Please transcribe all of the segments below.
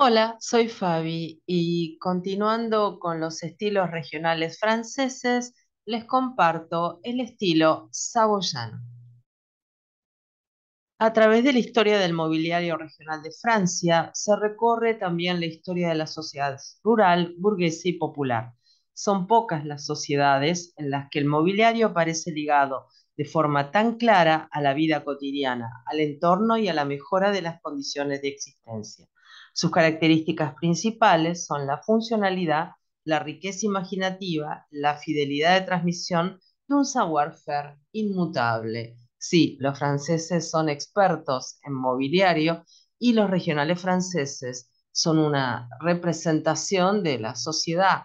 Hola, soy Fabi y continuando con los estilos regionales franceses, les comparto el estilo saboyano. A través de la historia del mobiliario regional de Francia se recorre también la historia de la sociedad rural, burguesa y popular. Son pocas las sociedades en las que el mobiliario aparece ligado de forma tan clara a la vida cotidiana, al entorno y a la mejora de las condiciones de existencia. Sus características principales son la funcionalidad, la riqueza imaginativa, la fidelidad de transmisión y un savoir-faire inmutable. Sí, los franceses son expertos en mobiliario y los regionales franceses son una representación de la sociedad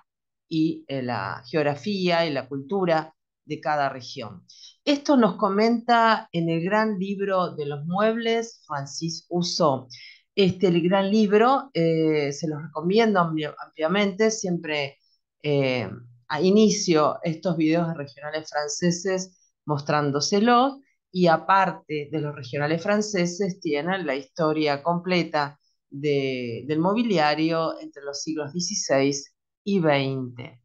y eh, la geografía y la cultura de cada región. Esto nos comenta en el gran libro de los muebles Francis Uso este, el gran libro, eh, se los recomiendo ampliamente, siempre eh, a inicio estos videos de regionales franceses mostrándoselos y aparte de los regionales franceses tienen la historia completa del mobiliario entre los siglos XVI y XX.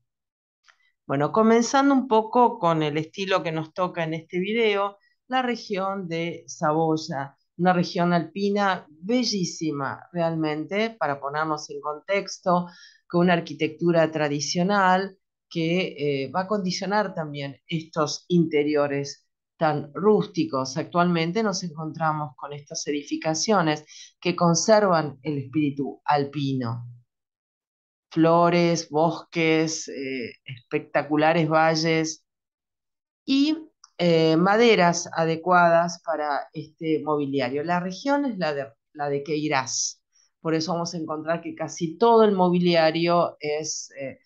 Bueno, comenzando un poco con el estilo que nos toca en este video, la región de Saboya una región alpina bellísima realmente, para ponernos en contexto, con una arquitectura tradicional que eh, va a condicionar también estos interiores tan rústicos. Actualmente nos encontramos con estas edificaciones que conservan el espíritu alpino. Flores, bosques, eh, espectaculares valles y eh, maderas adecuadas para este mobiliario. La región es la de, la de Queirás, por eso vamos a encontrar que casi todo el mobiliario es, eh,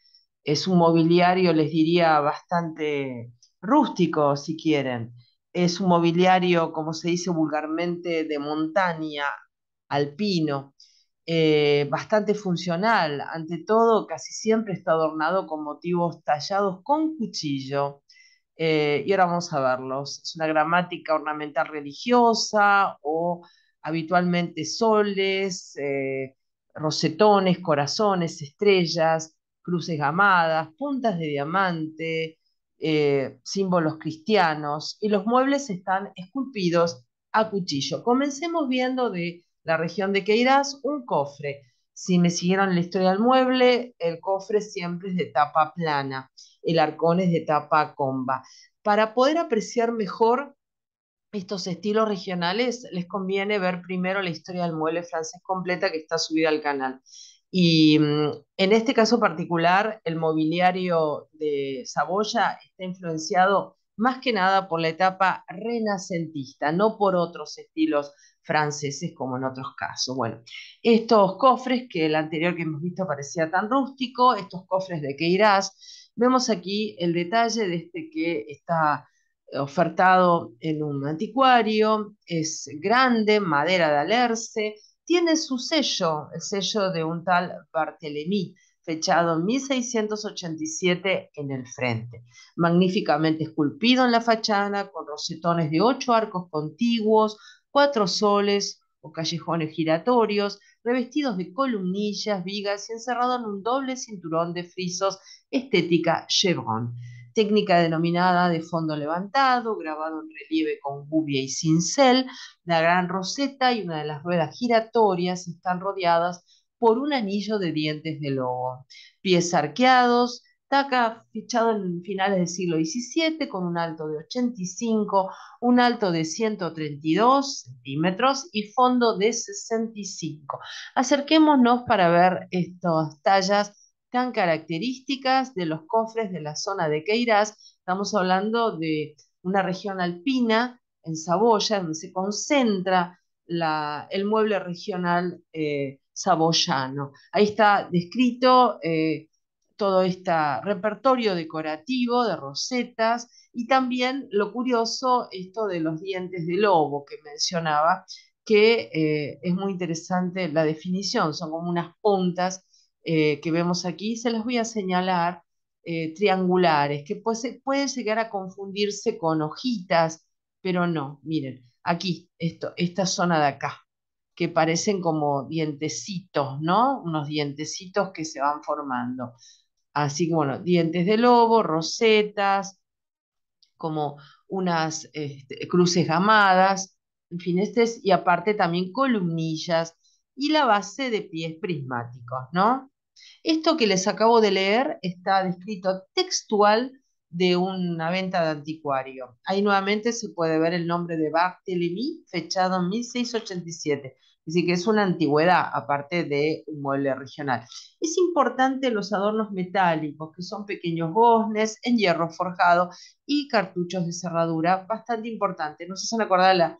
es un mobiliario, les diría, bastante rústico, si quieren. Es un mobiliario, como se dice vulgarmente, de montaña, alpino, eh, bastante funcional. Ante todo, casi siempre está adornado con motivos tallados con cuchillo eh, y ahora vamos a verlos. Es una gramática ornamental religiosa o habitualmente soles, eh, rosetones, corazones, estrellas, cruces gamadas, puntas de diamante, eh, símbolos cristianos y los muebles están esculpidos a cuchillo. Comencemos viendo de la región de Queirás un cofre. Si me siguieron la historia del mueble, el cofre siempre es de tapa plana, el arcón es de tapa comba. Para poder apreciar mejor estos estilos regionales, les conviene ver primero la historia del mueble francés completa que está subida al canal. Y mm, en este caso particular, el mobiliario de Saboya está influenciado más que nada por la etapa renacentista, no por otros estilos franceses como en otros casos. Bueno, estos cofres, que el anterior que hemos visto parecía tan rústico, estos cofres de Queirás vemos aquí el detalle de este que está ofertado en un anticuario, es grande, madera de alerce, tiene su sello, el sello de un tal Barthélemy, fechado en 1687 en el frente. Magníficamente esculpido en la fachada, con rosetones de ocho arcos contiguos, cuatro soles o callejones giratorios, revestidos de columnillas, vigas y encerrado en un doble cinturón de frisos estética chevron, técnica denominada de fondo levantado, grabado en relieve con gubia y cincel, la gran roseta y una de las ruedas giratorias están rodeadas por un anillo de dientes de lobo, pies arqueados, Está fichado en finales del siglo XVII con un alto de 85, un alto de 132 centímetros y fondo de 65. Acerquémonos para ver estas tallas tan características de los cofres de la zona de Queirás. Estamos hablando de una región alpina en Saboya, donde se concentra el mueble regional eh, saboyano. Ahí está descrito eh, todo este repertorio decorativo de rosetas y también lo curioso, esto de los dientes de lobo que mencionaba, que eh, es muy interesante la definición, son como unas puntas eh, que vemos aquí, se las voy a señalar, eh, triangulares, que pues, pueden llegar a confundirse con hojitas, pero no, miren, aquí, esto, esta zona de acá, que parecen como dientecitos, ¿no? Unos dientecitos que se van formando. Así que bueno, dientes de lobo, rosetas, como unas este, cruces gamadas, en fin, este y aparte también columnillas y la base de pies prismáticos, ¿no? Esto que les acabo de leer está descrito textual de una venta de anticuario. Ahí nuevamente se puede ver el nombre de Barthélemy, fechado en 1687. Así que es una antigüedad, aparte de un mueble regional. Es importante los adornos metálicos, que son pequeños goznes en hierro forjado y cartuchos de cerradura, bastante importante. no se acordar la,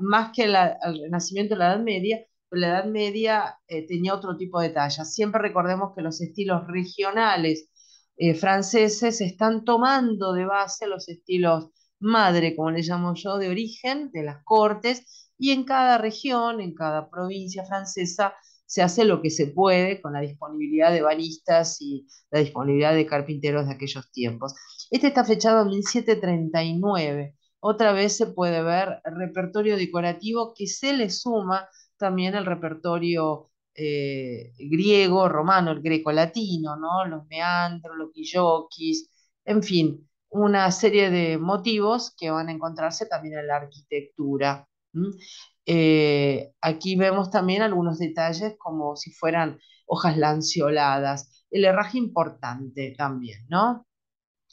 más que el al renacimiento de la Edad Media, pero pues la Edad Media eh, tenía otro tipo de talla. Siempre recordemos que los estilos regionales eh, franceses están tomando de base los estilos madre, como les llamo yo, de origen de las cortes, y en cada región, en cada provincia francesa, se hace lo que se puede con la disponibilidad de balistas y la disponibilidad de carpinteros de aquellos tiempos. Este está fechado en 1739. Otra vez se puede ver repertorio decorativo que se le suma también al repertorio eh, griego, romano, el greco-latino, ¿no? los meandros, los quilloquis, en fin, una serie de motivos que van a encontrarse también en la arquitectura eh, aquí vemos también algunos detalles como si fueran hojas lanceoladas. El herraje importante también, ¿no?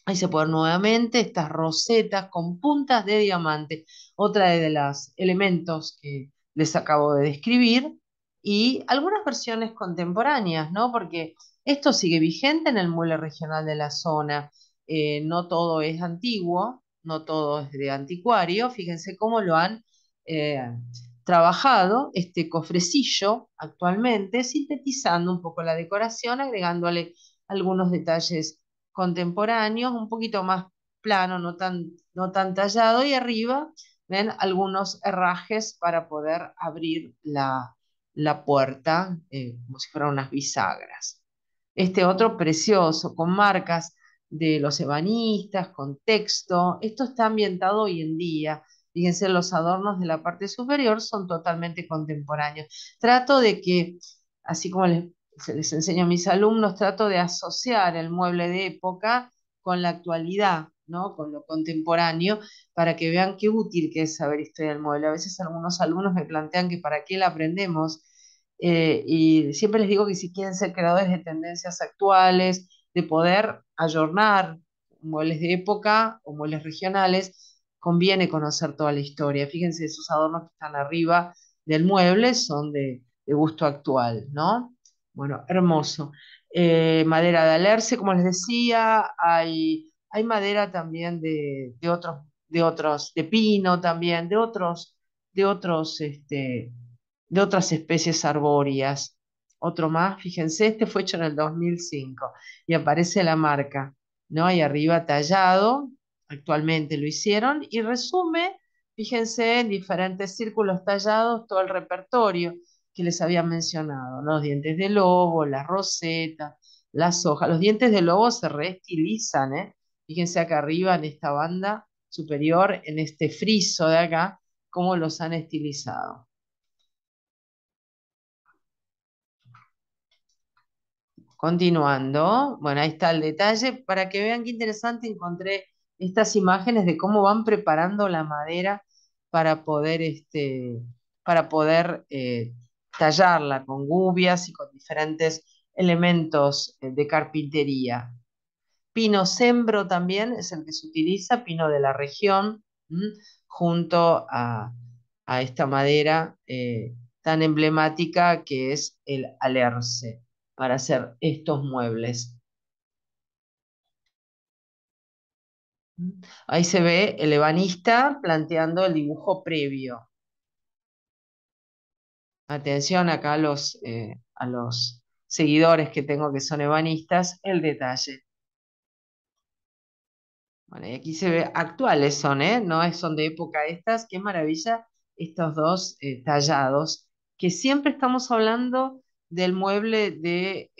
Ahí se pueden nuevamente estas rosetas con puntas de diamante, otra de los elementos que les acabo de describir, y algunas versiones contemporáneas, ¿no? Porque esto sigue vigente en el mueble regional de la zona, eh, no todo es antiguo, no todo es de anticuario, fíjense cómo lo han eh, trabajado este cofrecillo actualmente, sintetizando un poco la decoración, agregándole algunos detalles contemporáneos, un poquito más plano, no tan, tallado, y arriba ven algunos herrajes para poder abrir la, puerta eh, como si fueran unas bisagras. Este otro precioso, con marcas de los ebanistas, con texto, esto está ambientado hoy en día, Fíjense, los adornos de la parte superior son totalmente contemporáneos. Trato de que, así como les, les enseño a mis alumnos, trato de asociar el mueble de época con la actualidad, ¿no? con lo contemporáneo, para que vean qué útil que es saber historia del mueble. A veces algunos alumnos me plantean que para qué la aprendemos, eh, y siempre les digo que si quieren ser creadores de tendencias actuales, de poder ayornar muebles de época o muebles regionales, conviene conocer toda la historia. Fíjense, esos adornos que están arriba del mueble son de, gusto actual, ¿no? Bueno, hermoso. Eh, madera de alerce, como les decía, hay, hay madera también de, otros, de otros, de pino también, de otros, de otros, este, de otras especies arbóreas. Otro más, fíjense, este fue hecho en el 2005 y aparece la marca, ¿no? Ahí arriba tallado, actualmente lo hicieron, y resume, fíjense, en diferentes círculos tallados todo el repertorio que les había mencionado, los dientes de lobo, la roseta las hojas, los dientes de lobo se reestilizan, ¿eh? fíjense acá arriba en esta banda superior, en este friso de acá, cómo los han estilizado. Continuando, bueno, ahí está el detalle para que vean qué interesante encontré estas imágenes de cómo van preparando la madera para poder, este, para poder eh, tallarla con gubias y con diferentes elementos eh, de carpintería. Pino sembro también es el que se utiliza, pino de la región, junto a, esta madera eh, tan emblemática que es el alerce para hacer estos muebles. Ahí se ve el ebanista planteando el dibujo previo. Atención acá a los, eh, los seguidores que tengo que son ebanistas, el detalle. Bueno, aquí se ve, actuales son, ¿eh? No son de época estas. Qué maravilla estos dos eh, tallados, que siempre estamos hablando del mueble de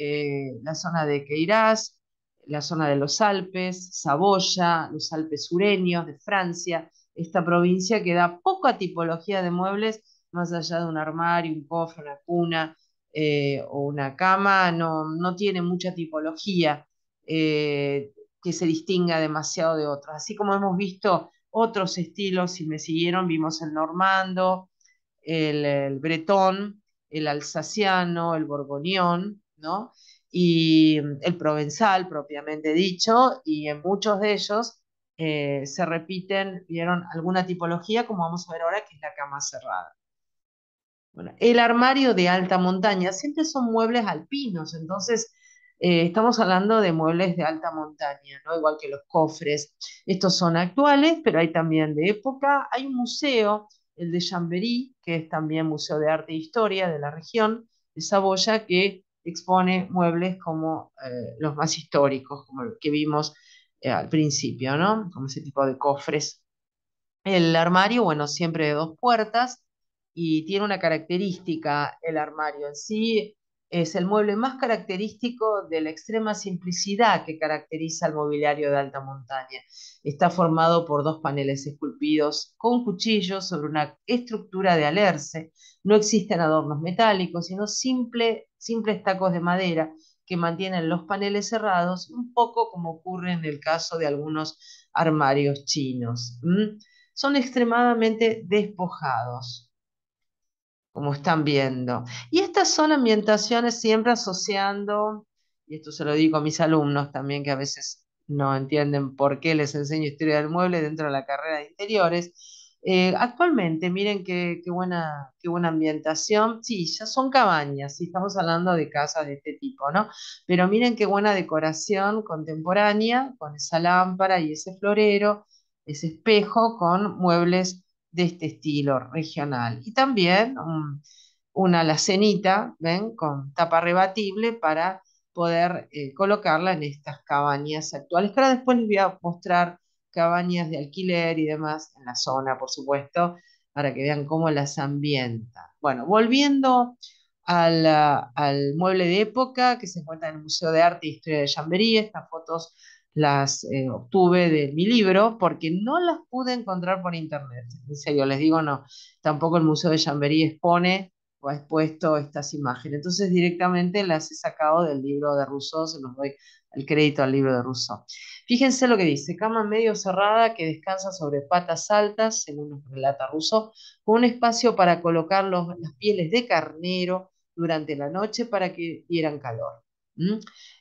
la zona de Queirás, la zona de los Alpes, Saboya, los Alpes sureños de Francia, esta provincia que da poca tipología de muebles, más allá de un armario, un cofre, una cuna eh, o una cama, no, tiene mucha tipología eh, que se distinga demasiado de otras. Así como hemos visto otros estilos, si me siguieron, vimos el normando, el, el bretón, el alsaciano, el borgoñón, ¿no? y mm, el provenzal propiamente dicho, y en muchos de ellos eh, se repiten, vieron alguna tipología, como vamos a ver ahora, que es la cama cerrada. el armario de alta montaña, siempre son muebles alpinos, entonces eh, estamos hablando de muebles de alta montaña, ¿no? igual que los cofres. Estos son actuales, pero hay también de época. Hay un museo, el de Chambéry, que es también Museo de Arte e Historia de la región de Saboya, que expone muebles como eh, los más históricos, como los que vimos eh, al principio, ¿no? Como ese tipo de cofres. El armario, bueno, siempre de dos puertas y tiene una característica el armario en sí, es el mueble más característico de la extrema simplicidad que caracteriza el mobiliario de alta montaña. Está formado por dos paneles esculpidos con cuchillos sobre una estructura de alerce. No existen adornos metálicos, sino simple, simples tacos de madera que mantienen los paneles cerrados, un poco como ocurre en el caso de algunos armarios chinos. Son extremadamente despojados como están viendo. Y estas son ambientaciones siempre asociando, y esto se lo digo a mis alumnos también, que a veces no entienden por qué les enseño historia del mueble dentro de la carrera de interiores. Eh, actualmente, miren qué, buena, qué buena ambientación. Sí, ya son cabañas, sí, estamos hablando de casas de este tipo, ¿no? Pero miren qué buena decoración contemporánea con esa lámpara y ese florero, ese espejo con muebles de este estilo regional. Y también um, una alacenita, ¿ven? Con tapa rebatible para poder eh, colocarla en estas cabañas actuales. Pero después les voy a mostrar cabañas de alquiler y demás en la zona, por supuesto, para que vean cómo las ambienta. Bueno, volviendo al, mueble de época que se encuentra en el Museo de Arte y Historia de Chamberí, estas fotos las eh, obtuve de mi libro porque no las pude encontrar por internet. En serio, les digo, no, tampoco el Museo de Chamberí expone o ha expuesto estas imágenes. Entonces directamente las he sacado del libro de Rousseau, se los doy el crédito al libro de Rousseau. Fíjense lo que dice, cama medio cerrada que descansa sobre patas altas, según nos relata Rousseau, con un espacio para colocar las pieles de carnero durante la noche para que dieran calor.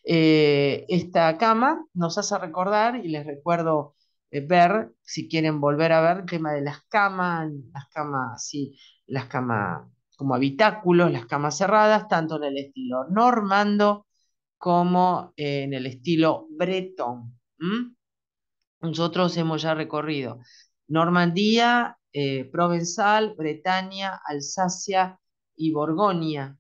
Eh, esta cama nos hace recordar, y les recuerdo eh, ver, si quieren volver a ver, el tema de las camas, las camas así, las camas como habitáculos, las camas cerradas, tanto en el estilo normando como en el estilo bretón. Nosotros hemos ya recorrido Normandía, eh, Provenzal, Bretaña, Alsacia y Borgoña.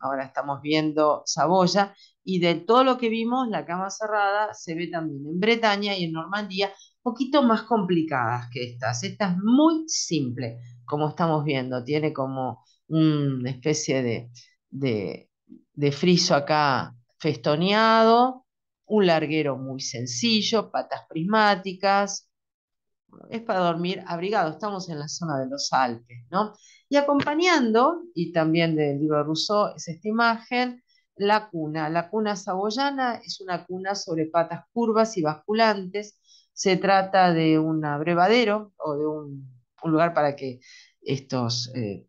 Ahora estamos viendo Saboya y de todo lo que vimos, la cama cerrada se ve también en Bretaña y en Normandía, poquito más complicadas que estas. Esta es muy simple, como estamos viendo, tiene como una especie de, de, friso acá festoneado, un larguero muy sencillo, patas prismáticas, es para dormir abrigado, estamos en la zona de los Alpes, ¿no? Y acompañando, y también del libro de Rousseau, es esta imagen la cuna. La cuna saboyana es una cuna sobre patas curvas y basculantes. Se trata de un abrevadero o de un, lugar para que estos, eh,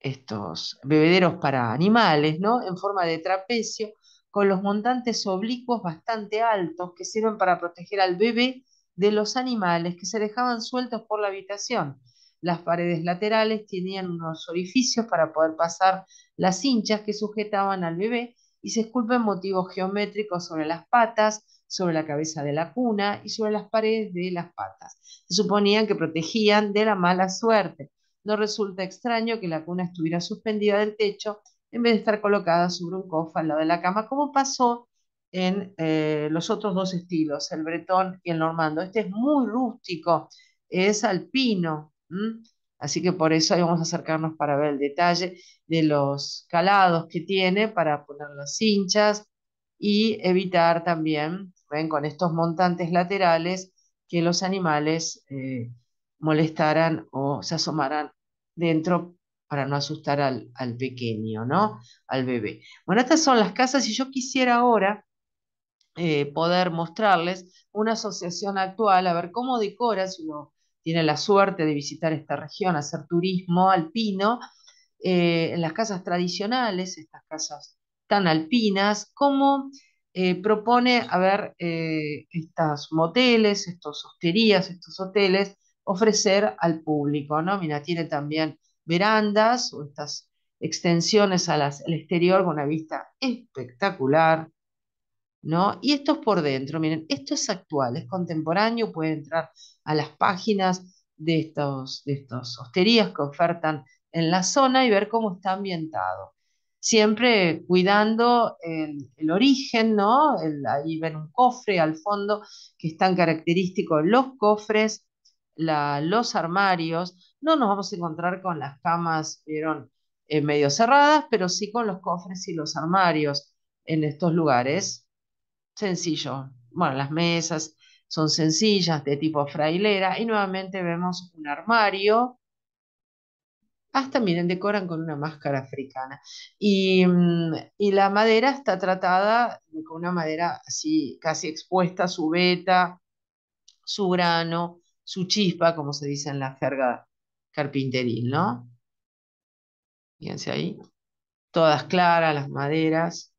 estos bebederos para animales, ¿no? En forma de trapecio, con los montantes oblicuos bastante altos que sirven para proteger al bebé de los animales que se dejaban sueltos por la habitación. Las paredes laterales tenían unos orificios para poder pasar las hinchas que sujetaban al bebé y se esculpen motivos geométricos sobre las patas, sobre la cabeza de la cuna y sobre las paredes de las patas. Se suponían que protegían de la mala suerte. No resulta extraño que la cuna estuviera suspendida del techo en vez de estar colocada sobre un cofre al lado de la cama, como pasó en eh, los otros dos estilos, el bretón y el normando. Este es muy rústico, es alpino, Así que por eso ahí vamos a acercarnos para ver el detalle de los calados que tiene, para poner las hinchas y evitar también, ven, con estos montantes laterales, que los animales eh, molestaran o se asomaran dentro para no asustar al, pequeño, ¿no? Al bebé. Bueno, estas son las casas y yo quisiera ahora eh, poder mostrarles una asociación actual, a ver cómo decora, si uno tiene la suerte de visitar esta región, hacer turismo alpino, eh, en las casas tradicionales, estas casas tan alpinas, como eh, propone, a ver, eh, estas moteles, estas hosterías, estos hoteles, ofrecer al público, ¿no? Mira, tiene también verandas o estas extensiones a las, al exterior con una vista espectacular, ¿no? Y esto es por dentro, miren, esto es actual, es contemporáneo, pueden entrar a las páginas de estos, de estos hosterías que ofertan en la zona y ver cómo está ambientado. Siempre cuidando el, origen, ¿no? ahí ven un cofre al fondo que es tan característico, los cofres, la, los armarios. No nos vamos a encontrar con las camas, vieron, eh, medio cerradas, pero sí con los cofres y los armarios en estos lugares sencillo. Bueno, las mesas son sencillas, de tipo frailera, y nuevamente vemos un armario. Hasta, miren, decoran con una máscara africana. Y, mm, la madera está tratada con una madera así, casi expuesta, su beta, su grano, su chispa, como se dice en la jerga carpinteril, ¿no? Fíjense ahí. Todas claras las maderas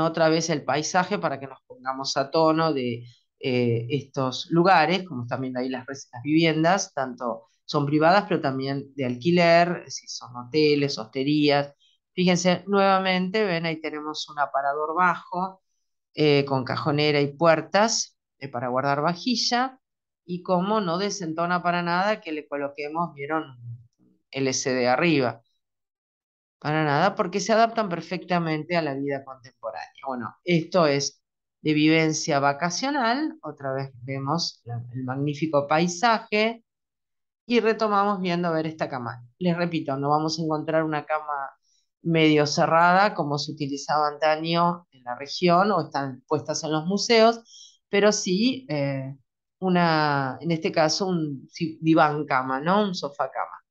otra vez el paisaje para que nos pongamos a tono de eh, estos lugares, como están viendo ahí las, viviendas, tanto son privadas, pero también de alquiler, si son hoteles, hosterías. Fíjense, nuevamente, ven, ahí tenemos un aparador bajo eh, con cajonera y puertas eh, para guardar vajilla. Y como no desentona para nada que le coloquemos, vieron, LCD arriba. Para nada, porque se adaptan perfectamente a la vida contemporánea. Bueno, esto es de vivencia vacacional, otra vez vemos el magnífico paisaje y retomamos viendo ver esta cama. Les repito, no vamos a encontrar una cama medio cerrada como se utilizaba antaño en la región o están puestas en los museos, pero sí eh, una, en este caso, un diván cama, ¿no? Un sofá cama.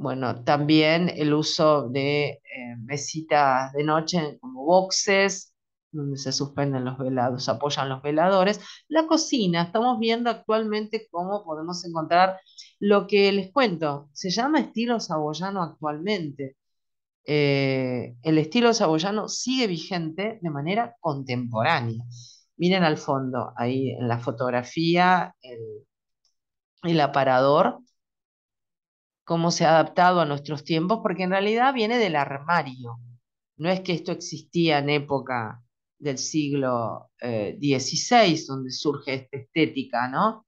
Bueno, también el uso de eh, mesitas de noche como boxes, donde se suspenden los velados, apoyan los veladores. La cocina, estamos viendo actualmente cómo podemos encontrar lo que les cuento, se llama estilo saboyano actualmente. Eh, el estilo saboyano sigue vigente de manera contemporánea. Miren al fondo, ahí en la fotografía, el aparador cómo se ha adaptado a nuestros tiempos, porque en realidad viene del armario. No es que esto existía en época del siglo XVI, eh, donde surge esta estética, ¿no?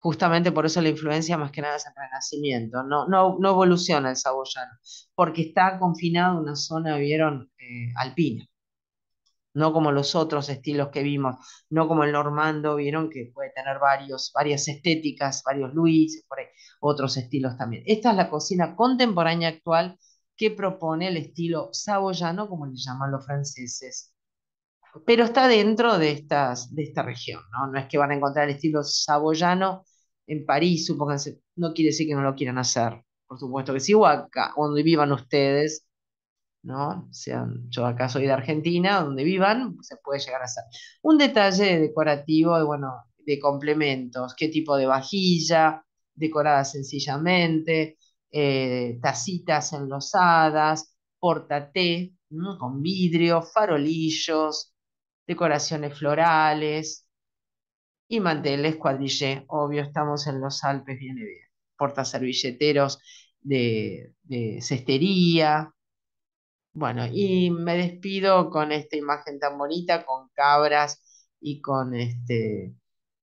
Justamente por eso la influencia más que nada es el Renacimiento, no, no, no evoluciona el saboyano, porque está confinado a una zona, vieron, eh, alpina, no como los otros estilos que vimos, no como el normando, vieron que puede tener varios, varias estéticas, varios Luis, por ahí otros estilos también. Esta es la cocina contemporánea actual que propone el estilo saboyano, como le llaman los franceses. Pero está dentro de, estas, de esta región, ¿no? No es que van a encontrar el estilo saboyano en París, supónganse, no quiere decir que no lo quieran hacer, por supuesto que sí, o acá, donde vivan ustedes, ¿no? sean yo acá soy de Argentina, donde vivan, se puede llegar a hacer. Un detalle decorativo, bueno, de complementos, qué tipo de vajilla, decoradas sencillamente, eh, tacitas enlosadas, portaté con vidrio, farolillos, decoraciones florales y manteles cuadrillé. Obvio, estamos en los Alpes, viene bien. Porta servilleteros de, de cestería, bueno, y me despido con esta imagen tan bonita, con cabras y con este,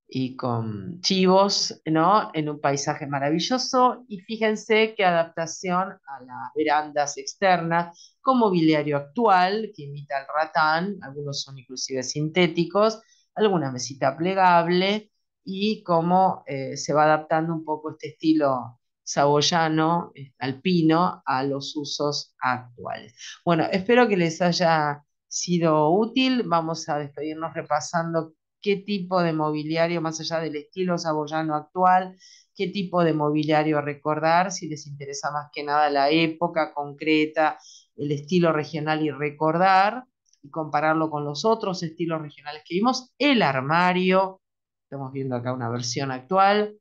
y con chivos, ¿no? En un paisaje maravilloso. Y fíjense qué adaptación a las verandas externas, con mobiliario actual que imita al ratán, algunos son inclusive sintéticos, alguna mesita plegable y cómo eh, se va adaptando un poco este estilo saboyano, eh, alpino, a los usos actuales. Bueno, espero que les haya sido útil. Vamos a despedirnos repasando qué tipo de mobiliario, más allá del estilo saboyano actual, qué tipo de mobiliario recordar, si les interesa más que nada la época concreta, el estilo regional y recordar y compararlo con los otros estilos regionales que vimos, el armario, estamos viendo acá una versión actual,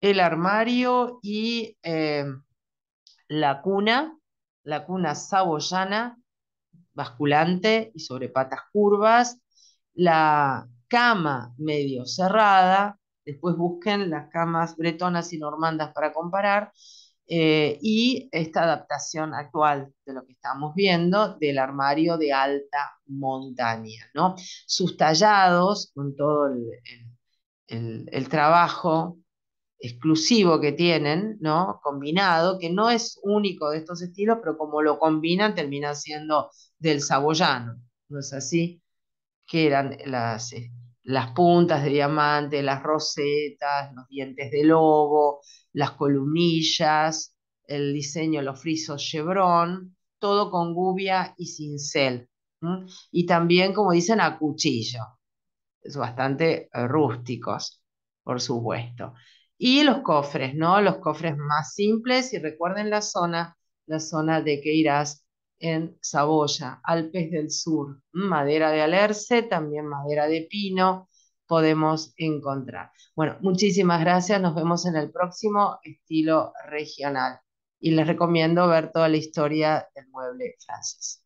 el armario y eh, la cuna, la cuna saboyana, basculante y sobre patas curvas, la cama medio cerrada, después busquen las camas bretonas y normandas para comparar, eh, y esta adaptación actual de lo que estamos viendo del armario de alta montaña, ¿no? Sus tallados, con todo el, trabajo exclusivo que tienen, ¿no? Combinado, que no es único de estos estilos, pero como lo combinan termina siendo del saboyano, ¿no es así? que eran las, eh, las puntas de diamante, las rosetas, los dientes de lobo, las columnillas, el diseño, los frisos chevron, todo con gubia y cincel. Y también, como dicen, a cuchillo. Es bastante eh, rústicos, por supuesto. Y los cofres, ¿no? Los cofres más simples, y recuerden la zona, la zona de en Saboya, Alpes del Sur, madera de alerce, también madera de pino podemos encontrar. Bueno, muchísimas gracias, nos vemos en el próximo estilo regional y les recomiendo ver toda la historia del mueble francés.